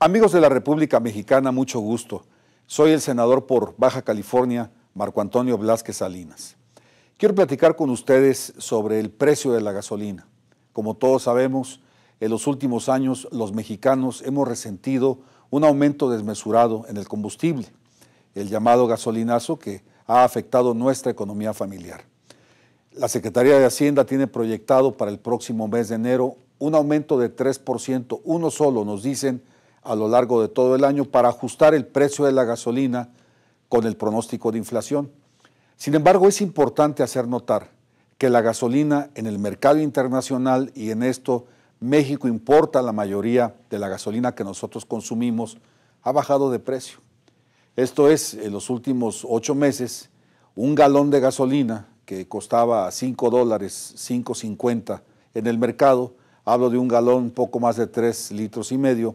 Amigos de la República Mexicana, mucho gusto. Soy el senador por Baja California, Marco Antonio Blasque Salinas. Quiero platicar con ustedes sobre el precio de la gasolina. Como todos sabemos, en los últimos años los mexicanos hemos resentido un aumento desmesurado en el combustible, el llamado gasolinazo que ha afectado nuestra economía familiar. La Secretaría de Hacienda tiene proyectado para el próximo mes de enero un aumento de 3%, uno solo, nos dicen, a lo largo de todo el año para ajustar el precio de la gasolina con el pronóstico de inflación. Sin embargo, es importante hacer notar que la gasolina en el mercado internacional y en esto México importa la mayoría de la gasolina que nosotros consumimos, ha bajado de precio. Esto es, en los últimos ocho meses, un galón de gasolina que costaba 5 dólares, 5.50 en el mercado, hablo de un galón poco más de 3 litros y medio,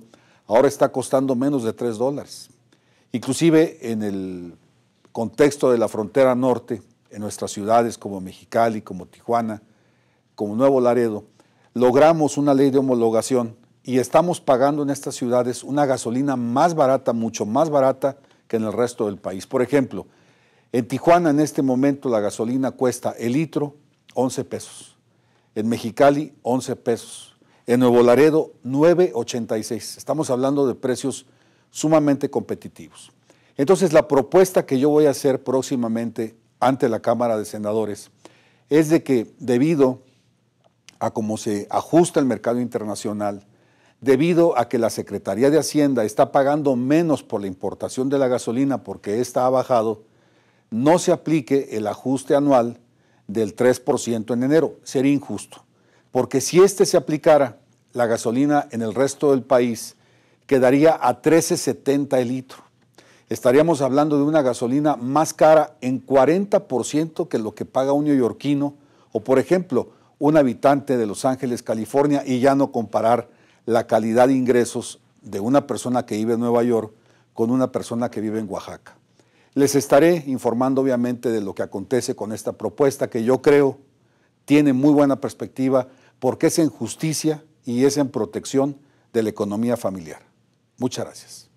ahora está costando menos de 3 dólares. Inclusive en el contexto de la frontera norte, en nuestras ciudades como Mexicali, como Tijuana, como Nuevo Laredo, logramos una ley de homologación y estamos pagando en estas ciudades una gasolina más barata, mucho más barata que en el resto del país. Por ejemplo, en Tijuana en este momento la gasolina cuesta el litro 11 pesos, en Mexicali 11 pesos, en Nuevo Laredo, 9.86. Estamos hablando de precios sumamente competitivos. Entonces, la propuesta que yo voy a hacer próximamente ante la Cámara de Senadores es de que debido a cómo se ajusta el mercado internacional, debido a que la Secretaría de Hacienda está pagando menos por la importación de la gasolina porque esta ha bajado, no se aplique el ajuste anual del 3% en enero. Sería injusto porque si este se aplicara, la gasolina en el resto del país quedaría a 13.70 el litro. Estaríamos hablando de una gasolina más cara en 40% que lo que paga un neoyorquino o, por ejemplo, un habitante de Los Ángeles, California, y ya no comparar la calidad de ingresos de una persona que vive en Nueva York con una persona que vive en Oaxaca. Les estaré informando obviamente de lo que acontece con esta propuesta que yo creo tiene muy buena perspectiva porque es en justicia y es en protección de la economía familiar. Muchas gracias.